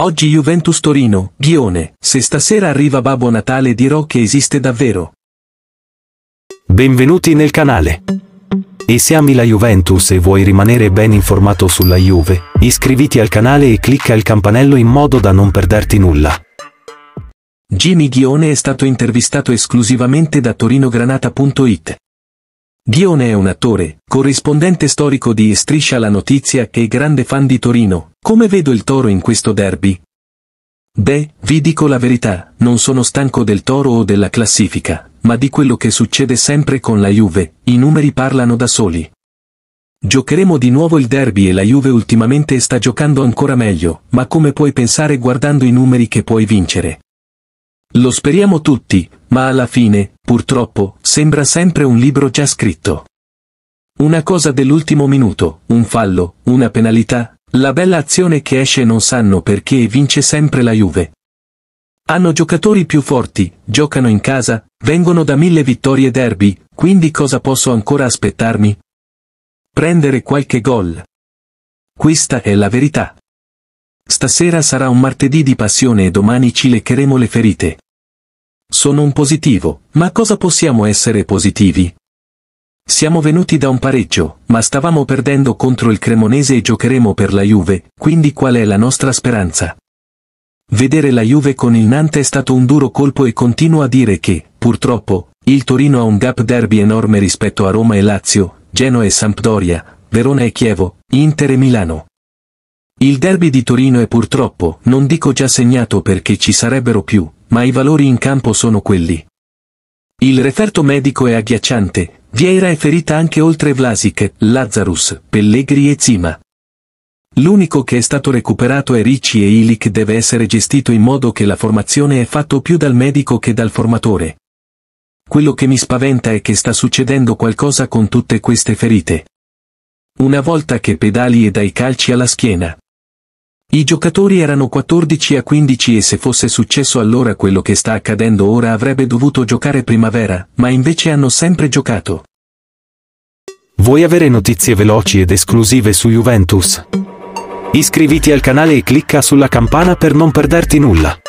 Oggi Juventus Torino, Ghione, se stasera arriva Babbo Natale dirò che esiste davvero. Benvenuti nel canale. E se ami la Juventus e vuoi rimanere ben informato sulla Juve, iscriviti al canale e clicca il campanello in modo da non perderti nulla. Jimmy Ghione è stato intervistato esclusivamente da torinogranata.it. Dione è un attore, corrispondente storico di Striscia la Notizia e grande fan di Torino. Come vedo il toro in questo derby? Beh, vi dico la verità, non sono stanco del toro o della classifica, ma di quello che succede sempre con la Juve, i numeri parlano da soli. Giocheremo di nuovo il derby e la Juve ultimamente sta giocando ancora meglio, ma come puoi pensare guardando i numeri che puoi vincere? Lo speriamo tutti, ma alla fine, purtroppo, sembra sempre un libro già scritto. Una cosa dell'ultimo minuto, un fallo, una penalità, la bella azione che esce non sanno perché e vince sempre la Juve. Hanno giocatori più forti, giocano in casa, vengono da mille vittorie derby, quindi cosa posso ancora aspettarmi? Prendere qualche gol. Questa è la verità. Stasera sarà un martedì di passione e domani ci leccheremo le ferite. Sono un positivo, ma cosa possiamo essere positivi? Siamo venuti da un pareggio, ma stavamo perdendo contro il Cremonese e giocheremo per la Juve, quindi qual è la nostra speranza? Vedere la Juve con il Nantes è stato un duro colpo e continuo a dire che, purtroppo, il Torino ha un gap derby enorme rispetto a Roma e Lazio, Genoa e Sampdoria, Verona e Chievo, Inter e Milano. Il derby di Torino è purtroppo, non dico già segnato perché ci sarebbero più, ma i valori in campo sono quelli. Il referto medico è agghiacciante, Vieira è ferita anche oltre Vlasic, Lazarus, Pellegri e Zima. L'unico che è stato recuperato è Ricci e Ilic deve essere gestito in modo che la formazione è fatto più dal medico che dal formatore. Quello che mi spaventa è che sta succedendo qualcosa con tutte queste ferite. Una volta che pedali e dai calci alla schiena. I giocatori erano 14 a 15 e se fosse successo allora quello che sta accadendo ora avrebbe dovuto giocare primavera, ma invece hanno sempre giocato. Vuoi avere notizie veloci ed esclusive su Juventus? Iscriviti al canale e clicca sulla campana per non perderti nulla.